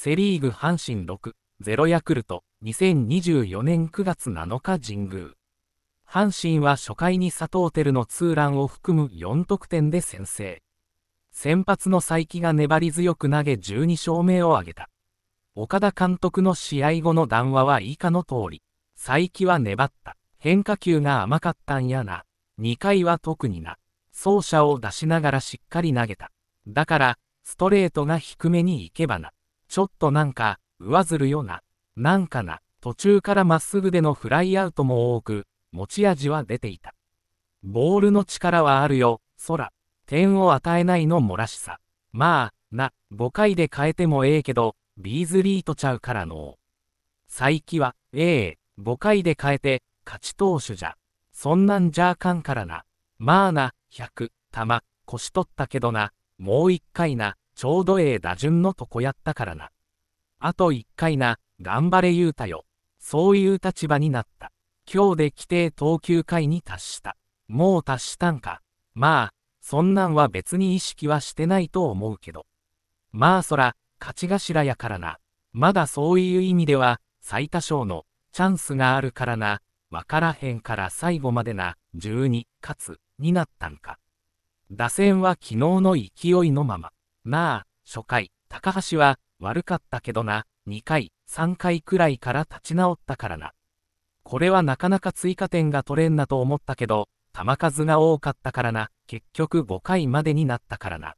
セ・リーグ阪神6、0ヤクルト、2024年9月7日神宮。阪神は初回に佐藤輝のツーランを含む4得点で先制。先発の才木が粘り強く投げ12勝目を挙げた。岡田監督の試合後の談話は以下の通り、才木は粘った。変化球が甘かったんやな。2回は特にな。走者を出しながらしっかり投げた。だから、ストレートが低めに行けばな。ちょっとなんか、上ずるよな、なんかな、途中からまっすぐでのフライアウトも多く、持ち味は出ていた。ボールの力はあるよ、空。点を与えないのもらしさ。まあ、な、5回で変えてもええけど、ビーズリーとちゃうからの。佐伯は、ええ、5回で変えて、勝ち投手じゃ。そんなんじゃあかんからな。まあな、100、玉、腰取ったけどな、もう1回な、ちょうどええ打順のとこやったからな。あと一回な、頑張れ言うたよ。そういう立場になった。今日で規定投球回に達した。もう達したんか。まあ、そんなんは別に意識はしてないと思うけど。まあそら、勝ち頭やからな。まだそういう意味では、最多勝のチャンスがあるからな。わからへんから最後までな、12、勝つ、になったんか。打線は昨日の勢いのまま。まあ、初回、高橋は、悪かったけどな、2回、3回くらいから立ち直ったからな。これはなかなか追加点が取れんなと思ったけど、球数が多かったからな、結局5回までになったからな。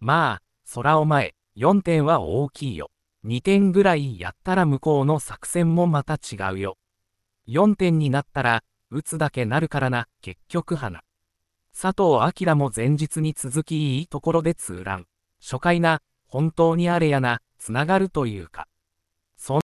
まあ、空お前、4点は大きいよ。2点ぐらいやったら向こうの作戦もまた違うよ。4点になったら、打つだけなるからな、結局花。佐藤明も前日に続きいいところでツーラン。初回な、本当にあれやな、つながるというか。